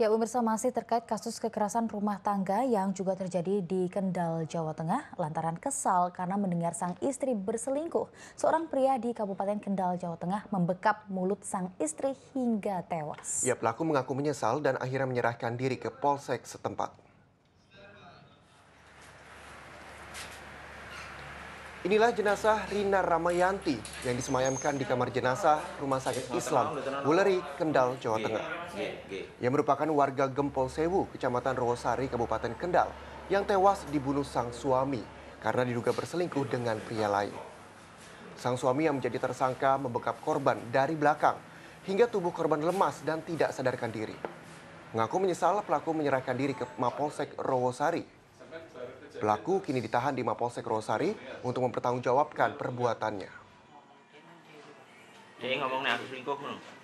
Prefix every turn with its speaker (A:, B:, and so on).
A: Ya, pemirsa masih terkait kasus kekerasan rumah tangga yang juga terjadi di Kendal, Jawa Tengah lantaran kesal karena mendengar sang istri berselingkuh. Seorang pria di Kabupaten Kendal, Jawa Tengah membekap mulut sang istri hingga tewas.
B: Ya, pelaku mengaku menyesal dan akhirnya menyerahkan diri ke polsek setempat. Inilah jenazah Rina Ramayanti yang disemayamkan di kamar jenazah Rumah Sakit Islam Wuleri, Kendal, Jawa Tengah. Ia merupakan warga Gempol Sewu, Kecamatan Rosari, Kabupaten Kendal, yang tewas dibunuh sang suami karena diduga berselingkuh dengan pria lain. Sang suami yang menjadi tersangka membekap korban dari belakang hingga tubuh korban lemas dan tidak sadarkan diri. Mengaku menyesal, pelaku menyerahkan diri ke Mapolsek Rowosari Pelaku kini ditahan di Mapolsek Rosari untuk mempertanggungjawabkan perbuatannya.
C: Dia ngomongnya harus